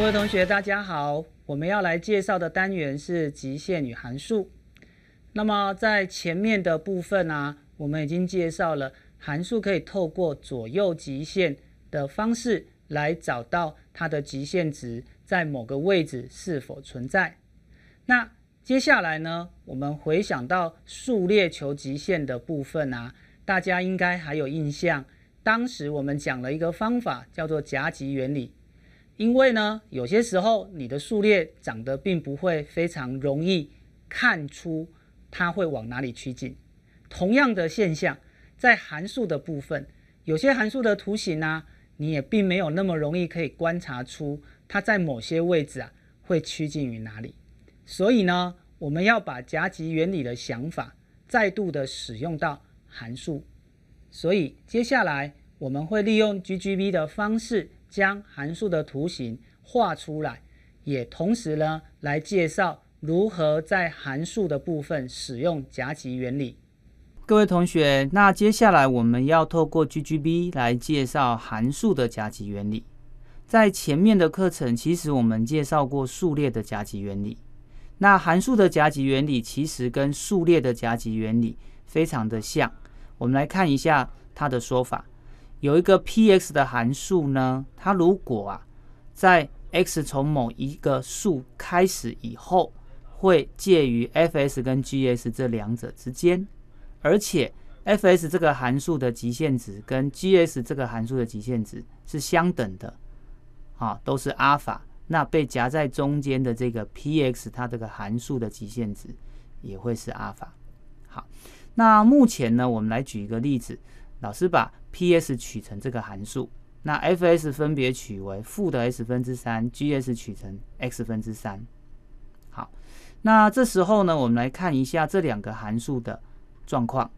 各位同学，大家好。我们要来介绍的单元是极限与函数。那么在前面的部分呢，我们已经介绍了函数可以透过左右极限的方式来找到它的极限值在某个位置是否存在。那接下来呢，我们回想到数列求极限的部分啊，大家应该还有印象。当时我们讲了一个方法，叫做夹集原理。因为呢，有些时候你的数列长得并不会非常容易看出它会往哪里趋近。同样的现象在函数的部分，有些函数的图形啊，你也并没有那么容易可以观察出它在某些位置啊会趋近于哪里。所以呢，我们要把夹集原理的想法再度的使用到函数。所以接下来我们会利用 G G B 的方式。将函数的图形画出来，也同时呢来介绍如何在函数的部分使用夹集原理。各位同学，那接下来我们要透过 GGB 来介绍函数的夹集原理。在前面的课程，其实我们介绍过数列的夹集原理。那函数的夹集原理其实跟数列的夹集原理非常的像，我们来看一下它的说法。有一个 p x 的函数呢，它如果啊，在 x 从某一个数开始以后，会介于 f s 跟 g s 这两者之间，而且 f s 这个函数的极限值跟 g s 这个函数的极限值是相等的，啊，都是阿尔法。那被夹在中间的这个 p x 它这个函数的极限值也会是阿尔法。好，那目前呢，我们来举一个例子，老师把。p s 取成这个函数，那 f s 分别取为负的 s 分之三，g s 取成 x 分之三。好，那这时候呢，我们来看一下这两个函数的状况。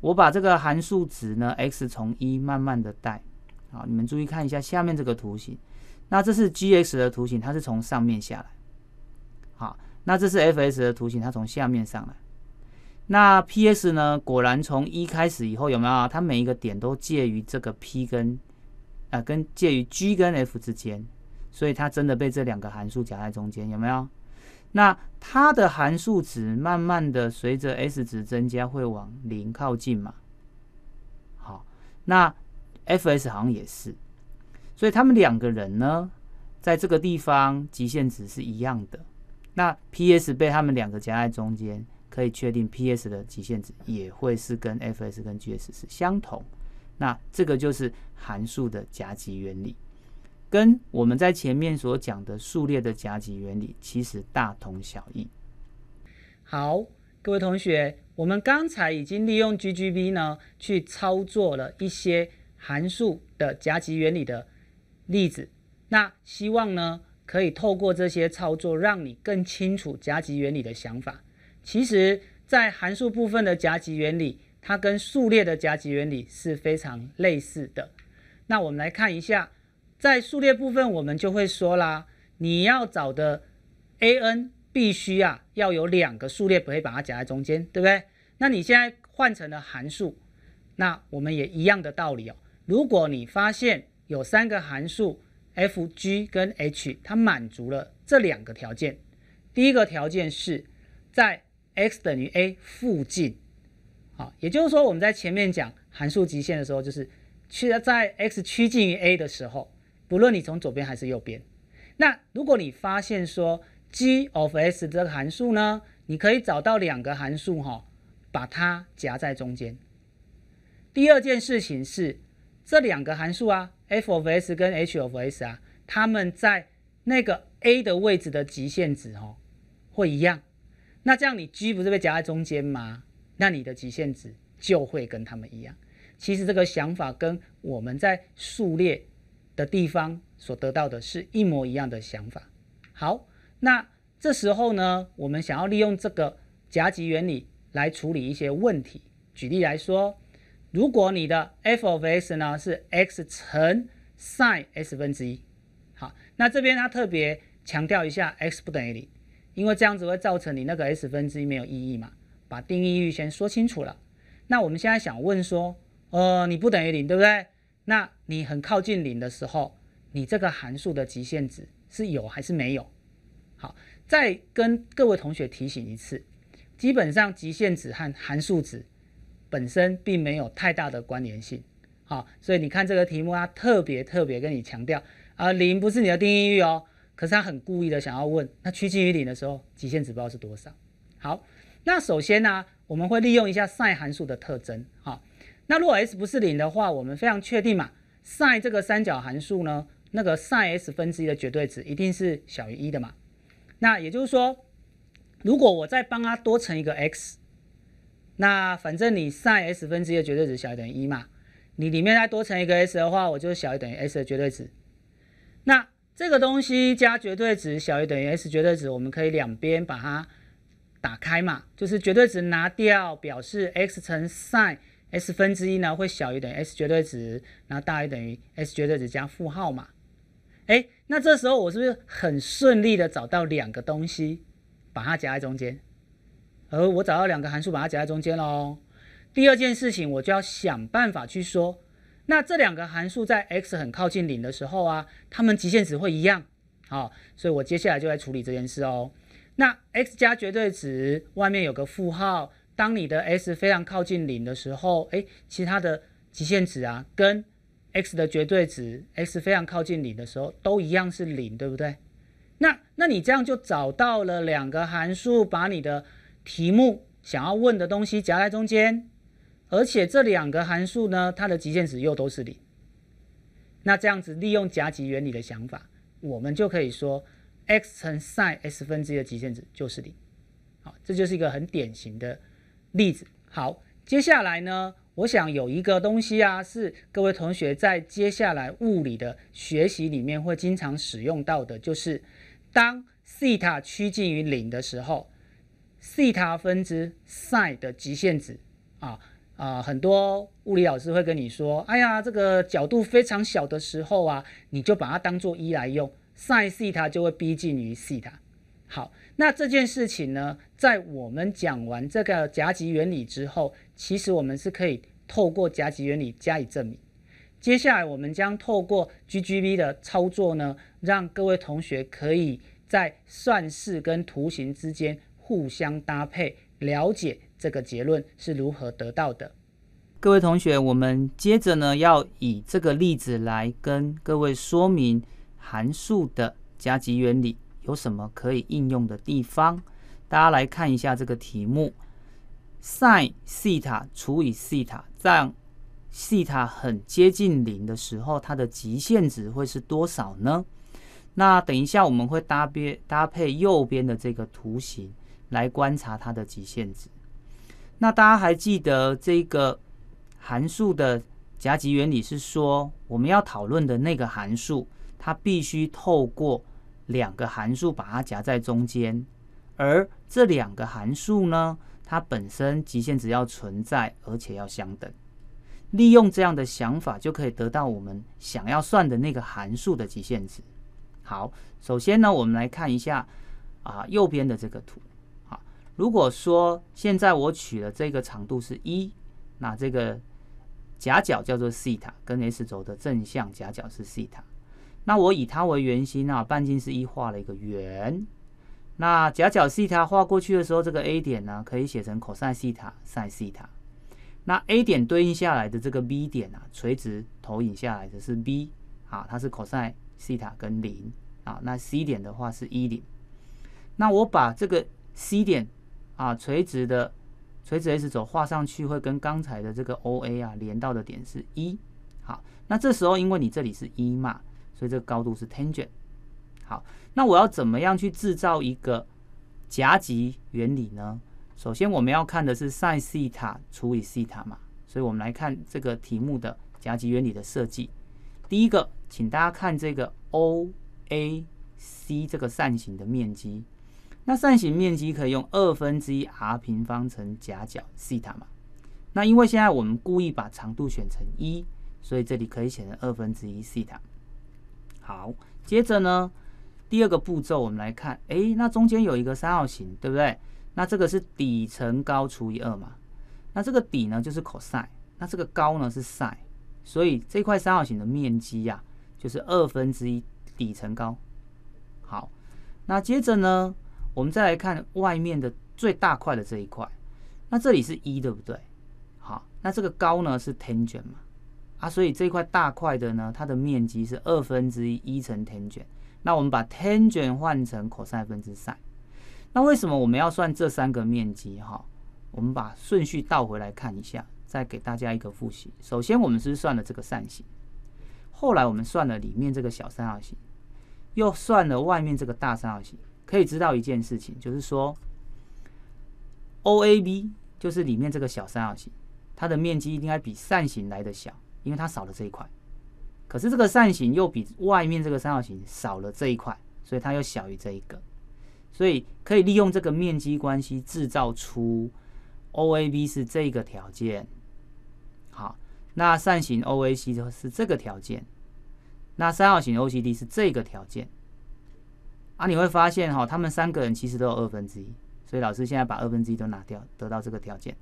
我把这个函数值呢，x 从一慢慢的带，好，你们注意看一下下面这个图形。那这是 g x 的图形，它是从上面下来，好，那这是 f s 的图形，它从下面上来。那 P S 呢？果然从一开始以后有没有啊？它每一个点都介于这个 P 跟啊跟介于 G 跟 F 之间，所以它真的被这两个函数夹在中间，有没有？那它的函数值慢慢的随着 S 值增加会往零靠近嘛？好，那 F S 好像也是，所以他们两个人呢，在这个地方极限值是一样的。那 P S 被他们两个夹在中间。可以确定，P S 的极限值也会是跟 F S 跟 G S 是相同。那这个就是函数的夹集原理，跟我们在前面所讲的数列的夹集原理其实大同小异。好，各位同学，我们刚才已经利用 G G B 呢去操作了一些函数的夹集原理的例子。那希望呢可以透过这些操作，让你更清楚夹集原理的想法。其实，在函数部分的夹集原理，它跟数列的夹集原理是非常类似的。那我们来看一下，在数列部分，我们就会说啦，你要找的 a_n 必须啊要有两个数列，不会把它夹在中间，对不对？那你现在换成了函数，那我们也一样的道理哦。如果你发现有三个函数 f、g 跟 h，它满足了这两个条件，第一个条件是在。x 等于 a 附近，好，也就是说我们在前面讲函数极限的时候，就是，去在 x 趋近于 a 的时候，不论你从左边还是右边，那如果你发现说 g of s 这个函数呢，你可以找到两个函数哈，把它夹在中间。第二件事情是，这两个函数啊，f of s 跟 h of s 啊，它们在那个 a 的位置的极限值哦，会一样。那这样你 G 不是被夹在中间吗？那你的极限值就会跟他们一样。其实这个想法跟我们在数列的地方所得到的是一模一样的想法。好，那这时候呢，我们想要利用这个夹击原理来处理一些问题。举例来说，如果你的 f of x 呢是 x 乘 sin x 分之一，好，那这边它特别强调一下 x 不等于零。因为这样子会造成你那个 s 分之一没有意义嘛，把定义域先说清楚了。那我们现在想问说，呃，你不等于零，对不对？那你很靠近零的时候，你这个函数的极限值是有还是没有？好，再跟各位同学提醒一次，基本上极限值和函数值本身并没有太大的关联性。好，所以你看这个题目啊，特别特别跟你强调啊，零不是你的定义域哦。可是他很故意的想要问，那趋近于零的时候极限值不知道是多少。好，那首先呢，我们会利用一下 sin 函数的特征。好，那如果 s 不是零的话，我们非常确定嘛，sin 这个三角函数呢，那个 sin s 分之一的绝对值一定是小于一的嘛。那也就是说，如果我再帮它多乘一个 x，那反正你 sin s 分之一的绝对值小于等于一嘛，你里面再多乘一个 s 的话，我就是小于等于 s 的绝对值。那这个东西加绝对值小于等于 s 绝对值，我们可以两边把它打开嘛，就是绝对值拿掉，表示 x 乘 sin s 分之一呢会小于等于 s 绝对值，然后大于等于 s 绝对值加负号嘛。哎，那这时候我是不是很顺利的找到两个东西，把它夹在中间？而我找到两个函数把它夹在中间喽。第二件事情，我就要想办法去说。那这两个函数在 x 很靠近零的时候啊，它们极限值会一样，好，所以我接下来就来处理这件事哦。那 x 加绝对值外面有个负号，当你的 s 非常靠近零的时候，哎，其他的极限值啊，跟 x 的绝对值 x 非常靠近零的时候都一样是零，对不对？那那你这样就找到了两个函数，把你的题目想要问的东西夹在中间。而且这两个函数呢，它的极限值又都是零。那这样子利用夹极原理的想法，我们就可以说 x 乘 sinx 分之一的极限值就是零。好，这就是一个很典型的例子。好，接下来呢，我想有一个东西啊，是各位同学在接下来物理的学习里面会经常使用到的，就是当西塔趋近于零的时候，西塔分之 sin 的极限值啊。啊，很多物理老师会跟你说，哎呀，这个角度非常小的时候啊，你就把它当做一来用，sin t e t a 就会逼近于西塔。t a 好，那这件事情呢，在我们讲完这个夹集原理之后，其实我们是可以透过夹集原理加以证明。接下来我们将透过 GGB 的操作呢，让各位同学可以在算式跟图形之间互相搭配。了解这个结论是如何得到的，各位同学，我们接着呢要以这个例子来跟各位说明函数的加急原理有什么可以应用的地方。大家来看一下这个题目：sin 西塔除以西塔，当西塔很接近零的时候，它的极限值会是多少呢？那等一下我们会搭别搭配右边的这个图形。来观察它的极限值。那大家还记得这个函数的夹极原理是说，我们要讨论的那个函数，它必须透过两个函数把它夹在中间，而这两个函数呢，它本身极限值要存在，而且要相等。利用这样的想法，就可以得到我们想要算的那个函数的极限值。好，首先呢，我们来看一下啊，右边的这个图。如果说现在我取的这个长度是一，那这个夹角叫做西塔，跟 s 轴的正向夹角是西塔。那我以它为圆心啊，半径是一画了一个圆。那夹角西塔画过去的时候，这个 a 点呢可以写成 cos 西塔 sin 西塔。那 a 点对应下来的这个 b 点啊，垂直投影下来的是 b，啊，它是 cos 西塔跟零啊。那 c 点的话是一零。那我把这个 c 点啊，垂直的垂直 S 轴画上去会跟刚才的这个 OA 啊连到的点是一，好，那这时候因为你这里是一嘛，所以这个高度是 tangent。好，那我要怎么样去制造一个夹击原理呢？首先我们要看的是 sin 西塔除以西塔嘛，所以我们来看这个题目的夹击原理的设计。第一个，请大家看这个 OAC 这个扇形的面积。那扇形面积可以用二分之一 r 平方乘夹角西塔嘛？那因为现在我们故意把长度选成一，所以这里可以写成二分之一西塔。好，接着呢，第二个步骤我们来看，哎，那中间有一个三角形，对不对？那这个是底乘高除以二嘛？那这个底呢就是 cos，那这个高呢是 sin，所以这块三角形的面积呀就是二分之一底乘高。好，那接着呢？我们再来看外面的最大块的这一块，那这里是一对不对？好，那这个高呢是 tangent 嘛？啊，所以这块大块的呢，它的面积是二分之一乘 tangent。那我们把 tangent 换成 cos 分之 sin。那为什么我们要算这三个面积？哈，我们把顺序倒回来看一下，再给大家一个复习。首先我们是算了这个扇形，后来我们算了里面这个小三角形，又算了外面这个大三角形。可以知道一件事情，就是说，OAB 就是里面这个小三角形，它的面积应该比扇形来的小，因为它少了这一块。可是这个扇形又比外面这个三角形少了这一块，所以它又小于这一个。所以可以利用这个面积关系制造出 OAB 是这个条件。好，那扇形 OAC 就是这个条件，那三角形 OCD 是这个条件。啊，你会发现哈，他们三个人其实都有二分之一，所以老师现在把二分之一都拿掉，得到这个条件。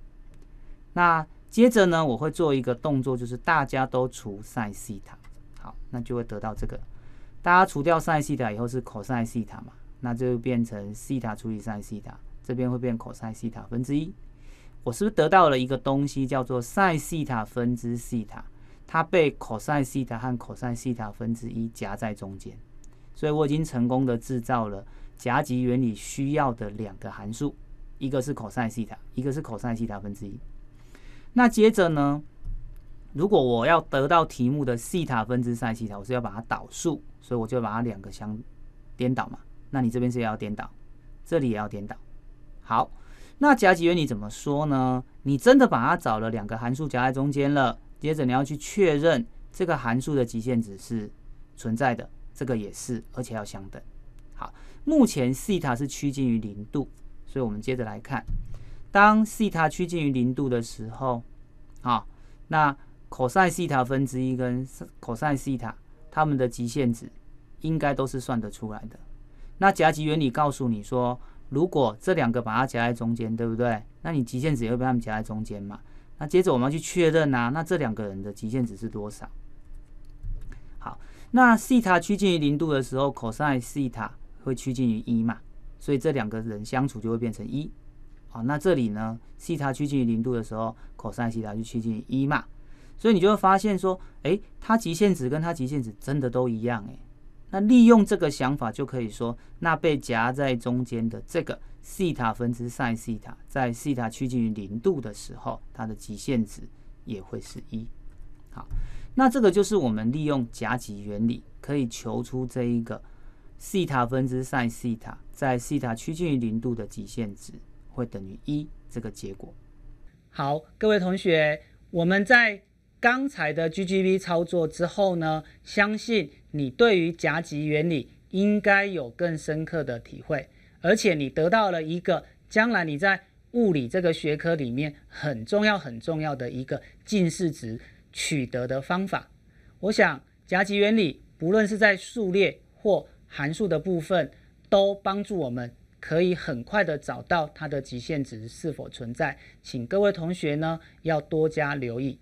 那接着呢，我会做一个动作，就是大家都除 sin 西塔，好，那就会得到这个。大家除掉 sin 西塔以后是 cos 西塔嘛，那就变成西塔除以 sin 西塔，这边会变 cos 西塔分之一。我是不是得到了一个东西叫做 sin 西塔分之西塔？它被 cos 西塔和 cos 西塔分之一夹在中间。所以我已经成功的制造了夹极原理需要的两个函数，一个是 c o s e 西塔，一个是 c o s e 西塔分之一。那接着呢，如果我要得到题目的西塔分之 sin 西塔，我是要把它导数，所以我就把它两个相颠倒嘛。那你这边是要颠倒，这里也要颠倒。好，那夹极原理怎么说呢？你真的把它找了两个函数夹在中间了，接着你要去确认这个函数的极限值是存在的。这个也是，而且要相等。好，目前西塔是趋近于零度，所以我们接着来看，当西塔趋近于零度的时候，啊，那 cos 西塔分之一跟 cos 西塔它们的极限值应该都是算得出来的。那夹集原理告诉你说，如果这两个把它夹在中间，对不对？那你极限值也会被它们夹在中间嘛？那接着我们要去确认啊，那这两个人的极限值是多少？好。那西塔趋近于零度的时候，cos 西塔会趋近于一嘛，所以这两个人相处就会变成一。好，那这里呢，西塔趋近于零度的时候，cos 西塔就趋近于一嘛，所以你就会发现说，哎，它极限值跟它极限值真的都一样哎。那利用这个想法就可以说，那被夹在中间的这个西塔分之 sin 西塔，在西塔趋近于零度的时候，它的极限值也会是一。好。那这个就是我们利用夹脊原理，可以求出这一个西塔分之 sin 西塔，在西塔趋近于零度的极限值会等于一这个结果。好，各位同学，我们在刚才的 GGB 操作之后呢，相信你对于夹脊原理应该有更深刻的体会，而且你得到了一个将来你在物理这个学科里面很重要很重要的一个近似值。取得的方法，我想夹击原理不论是在数列或函数的部分，都帮助我们可以很快的找到它的极限值是否存在。请各位同学呢要多加留意。